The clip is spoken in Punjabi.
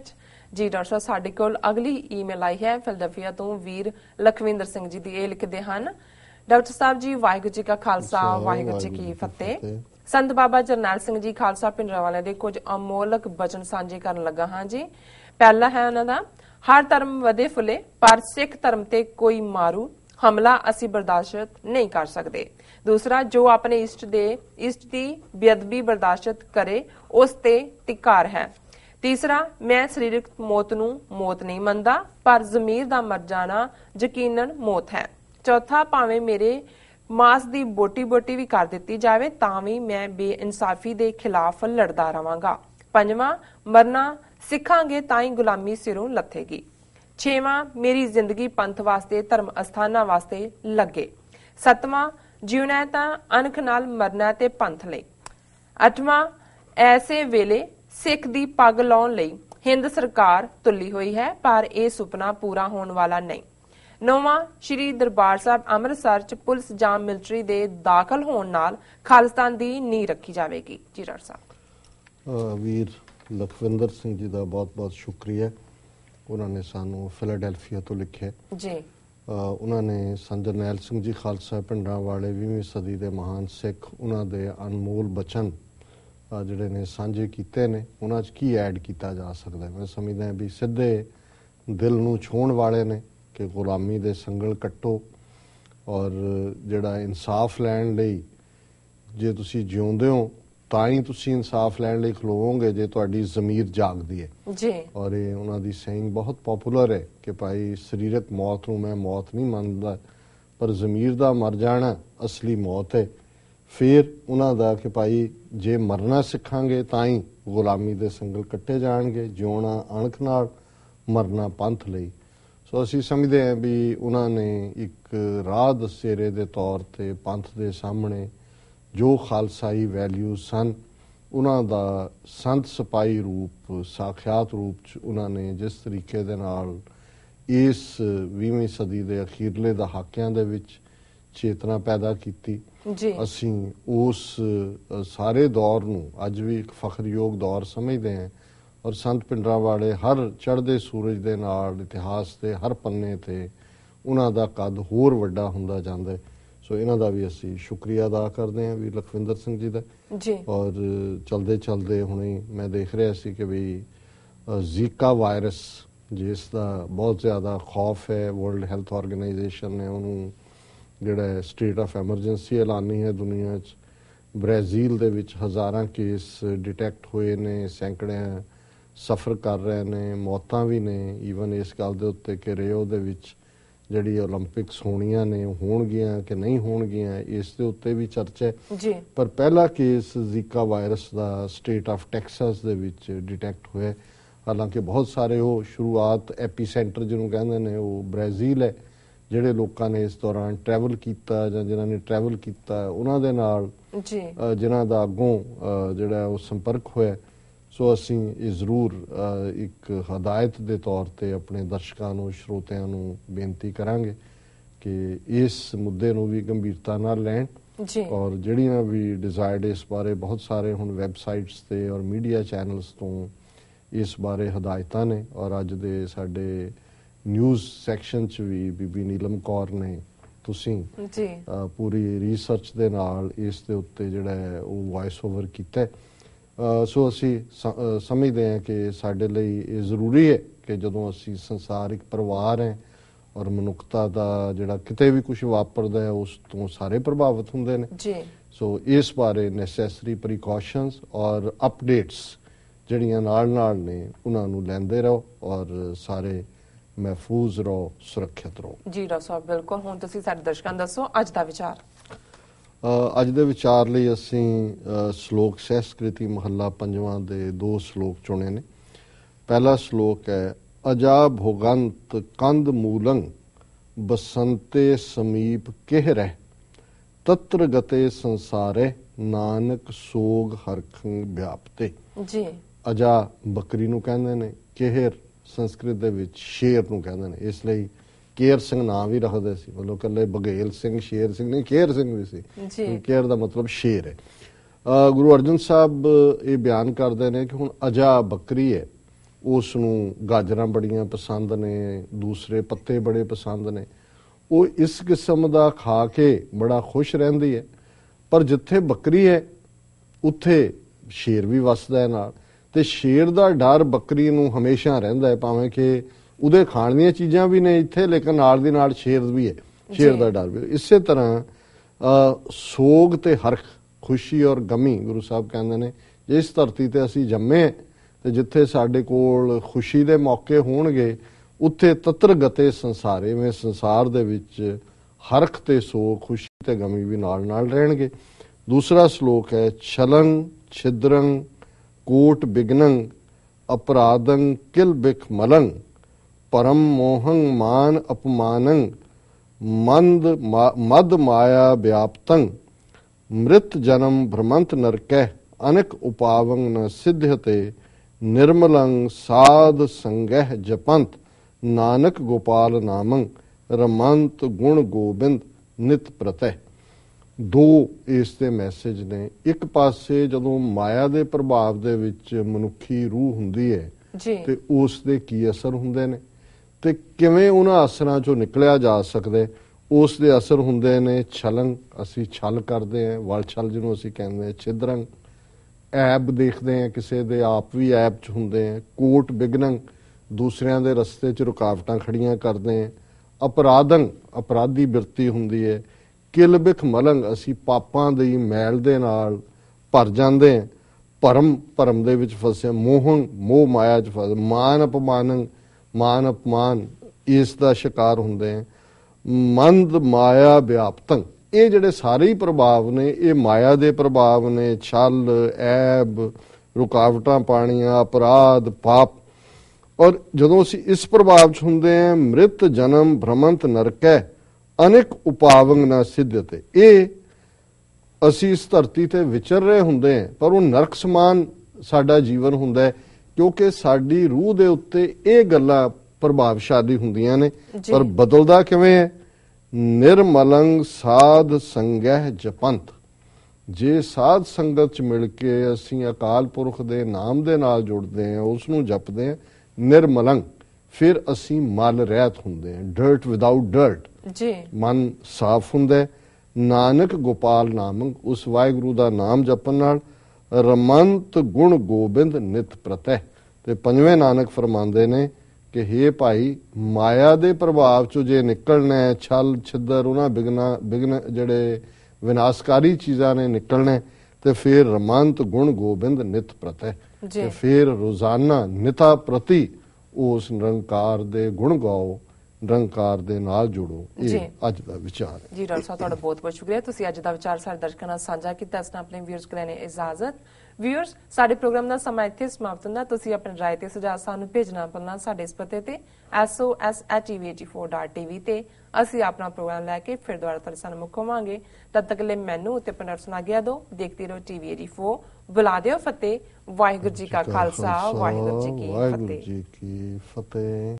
ਜੀ ਡਾਕਟਰ ਸਾਹਿਬ ਸਾਡੇ ਕੋਲ ਅਗਲੀ ਈਮੇਲ ਆਈ ਹੈ ਫਿਲਡਲਫੀਆ ਤੋਂ ਵੀਰ ਲਖਵਿੰਦਰ ਸਿੰਘ ਜੀ ਦੀ ਇਹ ਲਿਖਦੇ ਹਨ ਡਾਕਟਰ ਸਾਹਿਬ ਜੀ ਵਾਹਿਗੁਰੂ ਜੀ ਕਾ ਖਾਲਸਾ ਵਾਹਿਗੁਰੂ ਜੀ ਕੀ ਫਤਿਹ ਸੰਤ ਬਾਬਾ ਜਰਨੈਲ ਸਿੰਘ ਜੀ ਖਾਲਸਾ ਵਾਲਿਆਂ ਦੇ ਕੁਝ ਅਮੋਲਕ ਬਚਨ ਸਾਂਝੇ ਕਰਨ ਲੱਗਾ ਹਾਂ ਜੀ ਪਹਿਲਾ ਹੈ ਉਹਨਾਂ ਦਾ ਹਰ ਧਰਮ ਵਧੇ ਫੁੱਲੇ ਪਰ ਸਿੱਖ ਧਰਮ ਤੇ ਕੋਈ ਮਾਰੂ ਹਮਲਾ ਅਸੀਂ ਬਰਦਾਸ਼ਤ ਨਹੀਂ ਕਰ ਸਕਦੇ ਦੂਸਰਾ ਜੋ ਆਪਣੇ ਇਸ਼ਟ ਦੇ ਇਸ਼ਟ ਦੀ ਬੇਅਦਬੀ ਬਰਦਾਸ਼ਤ ਕਰੇ ਉਸ ਤੇ ਟਿਕਾਰ ਹੈ ਤੀਸਰਾ ਮੈਂ ਸਰੀਰਕ ਮੌਤ ਨੂੰ ਮੌਤ ਨਹੀਂ ਮੰਨਦਾ ਪਰ ਜ਼ਮੀਰ ਦਾ ਮਰ ਜਾਣਾ ਯਕੀਨਨ ਮੌਤ ਹੈ ਚੌਥਾ ਭਾਵੇਂ ਮੇਰੇ ਮਾਸ ਦੀ ਬੋਟੀ-ਬੋਟੀ ਵੀ ਕਰ ਦਿੱਤੀ ਜਾਵੇ ਤਾਂ ਵੀ ਮੈਂ ਬੇਇਨਸਾਫੀ ਦੇ ਖਿਲਾਫ ਲੜਦਾ ਰਵਾਂਗਾ ਪੰਜਵਾਂ ਮਰਨਾ ਸਿੱਖਾਂਗੇ ਤਾਂ ਹੀ ਗੁਲਾਮੀ ਸਿਰੋਂ ਲੱਥੇਗੀ ਛੇਵਾਂ ਮੇਰੀ ਜ਼ਿੰਦਗੀ ਪੰਥ ਵਾਸਤੇ ਧਰਮ ਅਸਥਾਨਾਂ ਵਾਸਤੇ ਲੱਗੇ ਸਤਵਾਂ ਜਿਉਣਾ ਤਾਂ ਅਨਖ ਨਾਲ ਮਰਨਾ ਤੇ ਪੰਥ ਲਈ ਅਠਵਾਂ ਐਸੇ ਵੇਲੇ ਸਿੱਖ ਦੀ ਪੱਗ ਲਾਉਣ ਲਈ ਹਿੰਦ ਸਰਕਾਰ ਤੁੱਲੀ ਹੋਈ ਹੈ ਪਰ ਇਹ ਸੁਪਨਾ ਪੂਰਾ ਹੋਣ ਵਾਲਾ ਨਹੀਂ ਨੋਵਾ ਸ਼੍ਰੀ ਦਰਬਾਰ ਸਾਹਿਬ ਅੰਮ੍ਰਿਤਸਰ ਚ ਪੁਲਿਸ ਜਾਂ ਮਿਲਟਰੀ ਦੇ ਦਾਖਲ ਹੋਣ ਨਾਲ ਖਾਲਿਸਤਾਨ ਦੀ ਨੀਂਹ ਰੱਖੀ ਜਾਵੇਗੀ ਰਾਜ ਸਾਹਿਬ ਵੀਰ ਲਖਵਿੰਦਰ ਸਿੰਘ ਜੀ ਦਾ ਬਹੁਤ-ਬਹੁਤ ਸ਼ੁਕਰੀਆ ਉਹਨਾਂ ਨੇ ਸਾਨੂੰ ਫਿਲਡੈਲਫੀਆ ਤੋਂ ਲਿਖਿਆ ਜੀ ਉਹਨਾਂ ਨੇ ਸੰਜਨੈਲ ਸਿੰਘ ਜੀ ਖਾਲਸਾ ਪਿੰਡਾਂ ਵਾਲੇ 20ਵੀਂ ਸਦੀ ਦੇ ਮਹਾਨ ਸਿੱਖ ਉਹਨਾਂ ਦੇ ਅਨਮੋਲ ਬਚਨ ਜਿਹੜੇ ਨੇ ਸਾਂਝੇ ਕੀਤੇ ਨੇ ਉਹਨਾਂ 'ਚ ਕੀ ਐਡ ਕੀਤਾ ਜਾ ਸਕਦਾ ਮੈਂ ਸਮਝਦਾ ਵੀ ਸਿੱਧੇ ਦਿਲ ਨੂੰ ਛੋਣ ਵਾਲੇ ਨੇ ਕਿ ਗੁਲਾਮੀ ਦੇ ਸੰਗਲ ਕੱਟੋ ਔਰ ਜਿਹੜਾ ਇਨਸਾਫ ਲੈਣ ਲਈ ਜੇ ਤੁਸੀਂ ਜਿਉਂਦੇ ਹੋ ਤਾਂ ਹੀ ਤੁਸੀਂ ਇਨਸਾਫ ਲੈਣ ਲਈ ਖਲੋਵੋਗੇ ਜੇ ਤੁਹਾਡੀ ਜ਼ਮੀਰ ਜਾਗਦੀ ਹੈ ਜੀ ਔਰ ਇਹ ਉਹਨਾਂ ਦੀ ਸੇਇੰਗ ਬਹੁਤ ਪਪੂਲਰ ਹੈ ਕਿ ਭਾਈ ਸਰੀਰਕ ਮੌਤ ਨੂੰ ਮੈਂ ਮੌਤ ਨਹੀਂ ਮੰਨਦਾ ਪਰ ਜ਼ਮੀਰ ਦਾ ਮਰ ਜਾਣਾ ਅਸਲੀ ਮੌਤ ਹੈ ਫਿਰ ਉਹਨਾਂ ਦਾ ਕਿ ਭਾਈ ਜੇ ਮਰਨਾ ਸਿੱਖਾਂਗੇ ਤਾਂ ਹੀ ਗੁਲਾਮੀ ਦੇ ਸੰਗਲ ਕੱਟੇ ਜਾਣਗੇ ਜਿਉਣਾ ਅਣਖ ਨਾਲ ਮਰਨਾ ਪੰਥ ਲਈ ਸੋ ਅਸੀਂ ਸਮਝਦੇ ਹਾਂ ਵੀ ਉਹਨਾਂ ਨੇ ਇੱਕ ਰਾਹ ਦਸੇਰੇ ਦੇ ਤੌਰ ਤੇ ਪੰਥ ਦੇ ਸਾਹਮਣੇ ਜੋ ਖਾਲਸਾਈ ਵੈਲਿਊ ਸਨ ਉਹਨਾਂ ਦਾ ਸੰਤ ਸਪਾਈ ਰੂਪ ਸਾਖਿਆਤ ਰੂਪ ਚ ਉਹਨਾਂ ਨੇ ਜਿਸ ਤਰੀਕੇ ਦੇ ਨਾਲ ਇਸ 20ਵੀਂ ਸਦੀ ਦੇ ਅਖੀਰਲੇ ਦਹਾਕਿਆਂ ਦੇ ਵਿੱਚ ਚੇਤਨਾ ਪੈਦਾ ਕੀਤੀ ਜੀ ਅਸੀਂ ਉਸ ਸਾਰੇ ਦੌਰ ਨੂੰ ਅੱਜ ਵੀ ਇੱਕ ਫਖਰਯੋਗ ਦੌਰ ਸਮਝਦੇ ਹਾਂ ਔਰ ਸੰਤ ਪਿੰਡਰਾ ਵਾਲੇ ਹਰ ਚੜ੍ਹਦੇ ਸੂਰਜ ਦੇ ਨਾਲ ਇਤਿਹਾਸ ਦੇ ਹਰ ਪੰਨੇ ਤੇ ਉਹਨਾਂ ਦਾ ਕੱਦ ਹੋਰ ਵੱਡਾ ਹੁੰਦਾ ਜਾਂਦਾ ਸੋ ਇਹਨਾਂ ਦਾ ਵੀ ਅਸੀਂ ਸ਼ੁਕਰੀਆ ਅਦਾ ਕਰਦੇ ਹਾਂ ਵੀ ਲਖਵਿੰਦਰ ਸਿੰਘ ਜੀ ਦਾ ਜੀ ਔਰ ਚਲਦੇ ਚਲਦੇ ਹੁਣੇ ਮੈਂ ਦੇਖ ਰਿਹਾ ਸੀ ਕਿ ਵੀ ਜ਼ੀਕਾ ਵਾਇਰਸ ਜਿਸ ਦਾ ਬਹੁਤ ਜ਼ਿਆਦਾ ਖੌਫ ਹੈ ਵਰਲਡ ਹੈਲਥ ਆਰਗੇਨਾਈਜੇਸ਼ਨ ਨੇ ਉਹਨੂੰ ਜਿਹੜਾ ਹੈ ਸਟੇਟ ਆਫ ਐਮਰਜੈਂਸੀ ਐਲਾਨੀ ਹੈ ਦੁਨੀਆ 'ਚ ਬ੍ਰਾਜ਼ੀਲ ਦੇ ਵਿੱਚ ਹਜ਼ਾਰਾਂ ਕੇਸ ਡਿਟੈਕਟ ਹੋਏ ਨੇ ਸੈਂਕੜੇ ਸਫਰ ਕਰ ਰਹੇ ਨੇ ਮੌਤਾਂ ਵੀ ਨੇ ਈਵਨ ਇਸ ਗੱਲ ਦੇ ਉੱਤੇ ਕਿ ਰਿਓ ਦੇ ਵਿੱਚ ਜਿਹੜੀ 올림픽ਸ ਹੋਣੀਆਂ ਨੇ ਹੋਣਗੀਆਂ ਕਿ ਨਹੀਂ ਹੋਣਗੀਆਂ ਇਸ ਦੇ ਉੱਤੇ ਵੀ ਚਰਚਾ ਹੈ ਜੀ ਪਰ ਪਹਿਲਾ ਕੇਸ ਜ਼ੀਕਾ ਵਾਇਰਸ ਦਾ ਸਟੇਟ ਆਫ ਟੈਕਸਾਸ ਦੇ ਵਿੱਚ ਡਿਟੈਕਟ ਹੋਇਆ ਹਾਲਾਂਕਿ ਬਹੁਤ ਸਾਰੇ ਉਹ ਸ਼ੁਰੂਆਤ ਐਪੀਸੈਂਟਰ ਜਿਹਨੂੰ ਕਹਿੰਦੇ ਨੇ ਉਹ ਬ੍ਰਾਜ਼ੀਲ ਹੈ ਜਿਹੜੇ ਲੋਕਾਂ ਨੇ ਇਸ ਦੌਰਾਨ ਟਰੈਵਲ ਕੀਤਾ ਜਾਂ ਜਿਨ੍ਹਾਂ ਨੇ ਟਰੈਵਲ ਕੀਤਾ ਉਹਨਾਂ ਦੇ ਨਾਲ ਜੀ ਜਿਨ੍ਹਾਂ ਦਾ ਅੱਗੋਂ ਜਿਹੜਾ ਉਹ ਸੰਪਰਕ ਹੋਇਆ ਸੋ ਅਸੀਂ ਇਹ ਜ਼ਰੂਰ ਇੱਕ ਹਦਾਇਤ ਦੇ ਤੌਰ ਤੇ ਆਪਣੇ ਦਰਸ਼ਕਾਂ ਨੂੰ ਸ਼ਰੋਤਿਆਂ ਨੂੰ ਬੇਨਤੀ ਕਰਾਂਗੇ ਕਿ ਇਸ ਮੁੱਦੇ ਨੂੰ ਵੀ ਗੰਭੀਰਤਾ ਨਾਲ ਲੈਣ ਜੀ ਔਰ ਜਿਹੜੀਆਂ ਵੀ ਡਿਜ਼ਾਇਰਡ ਇਸ ਬਾਰੇ ਬਹੁਤ ਸਾਰੇ ਹੁਣ ਵੈਬਸਾਈਟਸ ਤੇ ਔਰ ਮੀਡੀਆ ਚੈਨਲਸ ਤੋਂ ਇਸ ਬਾਰੇ ਹਦਾਇਤਾਂ ਨੇ ਔਰ ਅੱਜ ਦੇ ਸਾਡੇ ਨਿਊਜ਼ ਸੈਕਸ਼ਨ 'ਚ ਵੀ ਬੀਬੀ ਨੀਲਮ ਕੌਰ ਨੇ ਤੁਸੀਂ ਜੀ ਪੂਰੀ ਰਿਸਰਚ ਦੇ ਨਾਲ ਇਸ ਦੇ ਉੱਤੇ ਜਿਹੜਾ ਹੈ ਉਹ ਵਾਇਸ ਓਵਰ ਕੀਤਾ ਸੋ ਅਸੀਂ ਸਮਝਦੇ ਹਾਂ ਕਿ ਸਾਡੇ ਲਈ ਇਹ ਜ਼ਰੂਰੀ ਹੈ ਕਿ ਜਦੋਂ ਅਸੀਂ ਸੰਸਾਰਿਕ ਪਰਿਵਾਰ ਹੈ ਔਰ ਮਨੁੱਖਤਾ ਦਾ ਜਿਹੜਾ ਕਿਤੇ ਵੀ ਕੁਝ ਵਾਪਰਦਾ ਹੈ ਉਸ ਤੋਂ ਸਾਰੇ ਪ੍ਰਭਾਵਿਤ ਹੁੰਦੇ ਨੇ ਜੀ ਸੋ ਇਸ ਬਾਰੇ ਨੈਸੈਸਰੀ ਪ੍ਰੀਕਾਸ਼ਨਸ ਔਰ ਅਪਡੇਟਸ ਜਿਹੜੀਆਂ ਨਾਲ ਨਾਲ ਨੇ ਉਹਨਾਂ ਨੂੰ ਲੈਂਦੇ ਰਹੋ ਔਰ ਸਾਰੇ ਮਹਿਫੂਜ਼ ਰਹੋ ਸੁਰੱਖਿਅਤ ਰਹੋ ਜੀ ਡਾਕਟਰ ਸਾਹਿਬ ਬਿਲਕੁਲ ਹੁਣ ਤੁਸੀਂ ਸਾਡੇ ਦਰਸ਼ਕਾਂ ਦੱਸੋ ਅੱਜ ਦਾ ਵਿਚਾਰ ਅੱਜ ਦੇ ਵਿਚਾਰ ਲਈ ਅਸੀਂ ਸ਼ਲੋਕ ਸਹਿਸਕ੍ਰਿਤੀ ਮਹੱਲਾ ਪੰਜਵਾਂ ਦੇ ਦੋ ਸ਼ਲੋਕ ਚੁਣੇ ਨੇ ਪਹਿਲਾ ਸ਼ਲੋਕ ਹੈ ਅਜਾ ਭੋਗੰਤ ਕੰਦ ਮੂਲੰ ਬਸੰਤੇ ਸਮੀਪ ਕਹਿ ਰਹਿ ਤਤਰ ਗਤੇ ਸੰਸਾਰੇ ਨਾਨਕ ਸੋਗ ਹਰਖੰ ਵਿਆਪਤੇ ਜੀ ਅਜਾ ਬੱਕਰੀ ਨੂੰ ਕਹਿੰਦੇ ਨੇ ਕਿਹਰ ਸੰਸਕ੍ਰਿਤ ਦੇ ਵਿੱਚ ਸ਼ੇਰ ਨੂੰ ਕਹਿੰਦੇ ਨੇ ਇਸ ਲਈ ਕੇਰ ਸਿੰਘ ਨਾਮ ਵੀ ਰੱਖਦੇ ਸੀ ਮਤਲਬ ਕੱਲੇ ਬਗੇਲ ਸਿੰਘ ਸ਼ੇਰ ਸਿੰਘ ਨਹੀਂ ਕੇਰ ਸਿੰਘ ਵੀ ਸੀ ਜੀ ਕੇਰ ਦਾ ਮਤਲਬ ਸ਼ੇਰ ਹੈ ਗੁਰੂ ਅਰਜਨ ਸਾਹਿਬ ਇਹ ਬਿਆਨ ਕਰਦੇ ਨੇ ਕਿ ਹੁਣ ਅਜਾ ਬੱਕਰੀ ਹੈ ਉਸ ਨੂੰ ਗਾਜਰਾਂ ਬੜੀਆਂ ਪਸੰਦ ਨੇ ਦੂਸਰੇ ਪੱਤੇ ਬੜੇ ਪਸੰਦ ਨੇ ਉਹ ਇਸ ਕਿਸਮ ਦਾ ਖਾ ਕੇ ਬੜਾ ਖੁਸ਼ ਰਹਿੰਦੀ ਹੈ ਪਰ ਜਿੱਥੇ ਬੱਕਰੀ ਹੈ ਉੱਥੇ ਸ਼ੇਰ ਵੀ ਵਸਦਾ ਹੈ ਨਾਲ ਤੇ ਸ਼ੇਰ ਦਾ ਡਰ ਬੱਕਰੀ ਨੂੰ ਹਮੇਸ਼ਾ ਰਹਿੰਦਾ ਹੈ ਭਾਵੇਂ ਕਿ ਉਹਦੇ ਖਾਣ ਦੀਆਂ ਚੀਜ਼ਾਂ ਵੀ ਨੇ ਇੱਥੇ ਲੇਕਿਨ ਨਾਲ ਦੀ ਨਾਲ ਸ਼ੇਰ ਵੀ ਹੈ ਸ਼ੇਰ ਦਾ ਡਰ ਵੀ ਇਸੇ ਤਰ੍ਹਾਂ ਸੋਗ ਤੇ ਹਰਖ ਖੁਸ਼ੀ ਔਰ ਗਮੀ ਗੁਰੂ ਸਾਹਿਬ ਕਹਿੰਦੇ ਨੇ ਜਿਸ ਧਰਤੀ ਤੇ ਅਸੀਂ ਜੰਮੇ ਤੇ ਜਿੱਥੇ ਸਾਡੇ ਕੋਲ ਖੁਸ਼ੀ ਦੇ ਮੌਕੇ ਹੋਣਗੇ ਉੱਥੇ ਤਤਰ ਗਤੇ ਸੰਸਾਰੇ ਵਿੱਚ ਸੰਸਾਰ ਦੇ ਵਿੱਚ ਹਰਖ ਤੇ ਸੋਗ ਖੁਸ਼ੀ ਤੇ ਗਮੀ ਵੀ ਨਾਲ ਨਾਲ ਰਹਿਣਗੇ ਦੂਸਰਾ ਸ਼ਲੋਕ ਹੈ ਛਲੰ ਛਿਦਰੰ ਕੂਟ ਬਿਗਨੰ ਅਪਰਾਧੰ ਕਿਲ ਬਿਖ ਮਲੰ ਪਰਮ ਮੋਹੰ ਮਾਨ ਅਪਮਾਨੰ ਮੰਦ ਮਦ ਮਾਇਆ ਵਿਆਪਤੰ ਮ੍ਰਿਤ ਜਨਮ ਭ੍ਰਮੰਤ ਨਰਕੈ ਅਨੇਕ ਉਪਾਵੰ ਨ ਸਿਧਯਤੇ ਨਿਰਮਲੰ ਸਾਧ ਸੰਗਹਿ ਜਪੰਤ ਨਾਨਕ ਗੋਪਾਲ ਨਾਮੰ ਰਮੰਤ ਗੁਣ ਗੋਬਿੰਦ ਨਿਤ ਪ੍ਰਤੈ ਦੋ ਇਸ ਤੇ ਮੈਸੇਜ ਨੇ ਇੱਕ ਪਾਸੇ ਜਦੋਂ ਮਾਇਆ ਦੇ ਪ੍ਰਭਾਵ ਦੇ ਵਿੱਚ ਮਨੁੱਖੀ ਰੂਹ ਹੁੰਦੀ ਹੈ ਤੇ ਉਸ ਦੇ ਕੀ ਅਸਰ ਹੁੰਦੇ ਨੇ ਤੇ ਕਿਵੇਂ ਉਹਨਾਂ ਅਸਰਾਂ ਚੋਂ ਨਿਕਲਿਆ ਜਾ ਸਕਦਾ ਉਸ ਦੇ ਅਸਰ ਹੁੰਦੇ ਨੇ ਛਲਨ ਅਸੀਂ ਛਲ ਕਰਦੇ ਆਂ ਵਲ ਛਲ ਜਿਹਨੂੰ ਅਸੀਂ ਕਹਿੰਦੇ ਆਂ ਛਿਦਰੰ ਐਬ ਦੇਖਦੇ ਆਂ ਕਿਸੇ ਦੇ ਆਪ ਵੀ ਐਬ ਚ ਹੁੰਦੇ ਆਂ ਕੋਟ ਬਿਗਨੰ ਦੂਸਰਿਆਂ ਦੇ ਰਸਤੇ 'ਚ ਰੁਕਾਵਟਾਂ ਖੜੀਆਂ ਕਰਦੇ ਆਂ ਅਪਰਾਧਨ ਅਪਰਾਧੀ ਵਰਤੀ ਹੁੰਦੀ ਹੈ ਕਿਲਬਿਖ ਮਲੰਗ ਅਸੀਂ ਪਾਪਾਂ ਦੀ ਮੈਲ ਦੇ ਨਾਲ ਭਰ ਜਾਂਦੇ ਹਾਂ ਪਰਮ ਪਰਮ ਦੇ ਵਿੱਚ ਫਸਿਆ ਮੋਹਨ ਮੋਹ ਮਾਇਆ 'ਚ ਫਸ ਮਾਨ ਅਪਮਾਨ ਮਾਨ ਅਪਮਾਨ ਇਸ ਦਾ ਸ਼ਿਕਾਰ ਹੁੰਦੇ ਹਾਂ ਮੰਦ ਮਾਇਆ ਵਿਆਪਤੰ ਇਹ ਜਿਹੜੇ ਸਾਰੇ ਹੀ ਪ੍ਰਭਾਵ ਨੇ ਇਹ ਮਾਇਆ ਦੇ ਪ੍ਰਭਾਵ ਨੇ ਛਲ ਐਬ ਰੁਕਾਵਟਾਂ ਪਾਣੀਆਂ ਅਪਰਾਧ ਪਾਪ ਔਰ ਜਦੋਂ ਅਸੀਂ ਇਸ ਪ੍ਰਭਾਵ 'ਚ ਹੁੰਦੇ ਹਾਂ ਮ੍ਰਿਤ ਜਨਮ ਭ੍ਰਮੰਤ ਨਰਕੈ ਅਨੇਕ ਉਪਾਵੰਗ ਨਾ ਸਿੱਧਤੇ ਇਹ ਅਸੀਂ ਇਸ ਧਰਤੀ ਤੇ ਵਿਚਰ ਰਹੇ ਹੁੰਦੇ ਹਾਂ ਪਰ ਉਹ ਨਰਕ ਸਮਾਨ ਸਾਡਾ ਜੀਵਨ ਹੁੰਦਾ ਹੈ ਕਿਉਂਕਿ ਸਾਡੀ ਰੂਹ ਦੇ ਉੱਤੇ ਇਹ ਗੱਲਾਂ ਪ੍ਰਭਾਵਸ਼ਾਲੀ ਹੁੰਦੀਆਂ ਨੇ ਪਰ ਬਦਲਦਾ ਕਿਵੇਂ ਹੈ ਨਿਰਮਲੰਗ ਸਾਧ ਸੰਗਹਿ ਜਪੰਤ ਜੇ ਸਾਧ ਸੰਗਤ ਚ ਮਿਲ ਕੇ ਅਸੀਂ ਅਕਾਲ ਪੁਰਖ ਦੇ ਨਾਮ ਦੇ ਨਾਲ ਜੁੜਦੇ ਹਾਂ ਉਸ ਨੂੰ ਜਪਦੇ ਹਾਂ ਨਿਰਮਲੰਗ ਫਿਰ ਅਸੀਂ ਮਲ ਰਹਿਤ ਹੁੰਦੇ ਹਾਂ ਡਰਟ ਵਿਦਆਊਟ ਡਰਟ ਜੀ ਮਨ ਸਾਫ਼ ਹੁੰਦਾ ਹੈ ਨਾਨਕ ਗੋਪਾਲ ਨਾਮ ਉਸ ਵਾਹਿਗੁਰੂ ਦਾ ਨਾਮ ਜਪਣ ਨਾਲ ਰਮੰਤ ਗੁਣ ਗੋਬਿੰਦ ਨਿਤ ਪ੍ਰਤੈ ਤੇ ਪੰਜਵੇਂ ਨਾਨਕ ਫਰਮਾਉਂਦੇ ਨੇ ਕਿ हे ਭਾਈ ਮਾਇਆ ਦੇ ਪ੍ਰਭਾਵ ਚੋਂ ਜੇ ਨਿਕਲਣਾ ਹੈ ਛਲ ਛਿੱਦਰ ਉਹਨਾਂ ਬਿਗਨਾ ਬਿਗਨ ਜਿਹੜੇ ਵਿਨਾਸ਼ਕਾਰੀ ਚੀਜ਼ਾਂ ਨੇ ਨਿਕਲਣਾ ਤੇ ਫਿਰ ਰਮੰਤ ਗੁਣ ਗੋਬਿੰਦ ਨਿਤ ਪ੍ਰਤੈ ਤੇ ਫਿਰ ਰੋਜ਼ਾਨਾ ਨਿਤਾ ਪ੍ਰਤੀ ਉਸ ਨਿਰੰਕਾਰ ਦੇ ਗੁਣ ਗਾਓ ਨਿਰੰਕਾਰ ਦੇ ਨਾਲ ਜੁੜੋ ਇਹ ਅੱਜ ਦਾ ਵਿਚਾਰ ਹੈ ਜੀ ਡਾਕਟਰ ਸਾਹਿਬ ਤੁਹਾਡਾ ਬਹੁਤ ਬਹੁਤ ਸ਼ੁਕਰੀਆ ਤੁਸੀਂ ਅੱਜ ਦਾ ਵਿਚਾਰ ਸਾਡੇ ਦਰਸ਼ਕਾਂ ਨਾਲ ਸਾਂਝਾ ਕੀਤਾ ਇਸ ਨਾਲ ਆਪਣੇ ਵੀਰਸ ਕੋਲ ਇਜਾਜ਼ਤ ਵਿਊਅਰਸ ਸਾਡੇ ਪ੍ਰੋਗਰਾਮ ਦਾ ਸਮਾਂ ਇੱਥੇ ਸਮਾਪਤ ਹੁੰਦਾ ਤੁਸੀਂ ਆਪਣੀ رائے ਤੇ ਸੁਝਾਅ ਸਾਨੂੰ ਭੇਜਣਾ ਪੰਨਾ ਸਾਡੇ ਇਸ ਪਤੇ ਤੇ soshevg4.tv ਤੇ ਅਸੀਂ ਆਪਣਾ ਪ੍ਰੋਗਰਾਮ ਲੈ ਕੇ ਫਿਰ ਦੁਬਾਰਾ ਤੁਹਾਡੇ ਸਾਹਮਣੇ ਮੁਕਵਾਂਗੇ ਤਦ ਤੱਕ ਲਈ ਮੈਨੂੰ ਤੇ ਪੰਡਰ ਸੁਣਾ ਗਿਆ ਦੋ ਦੇਖਦੇ ਰਹੋ TVG4 ਬੁਲਾ ਦਿਓ ਫਤਿਹ ਵਾਹਿਗੁਰੂ ਜੀ ਕਾ ਖਾਲਸਾ ਵਾਹਿਗੁਰੂ ਜੀ ਕੀ ਫਤਿਹ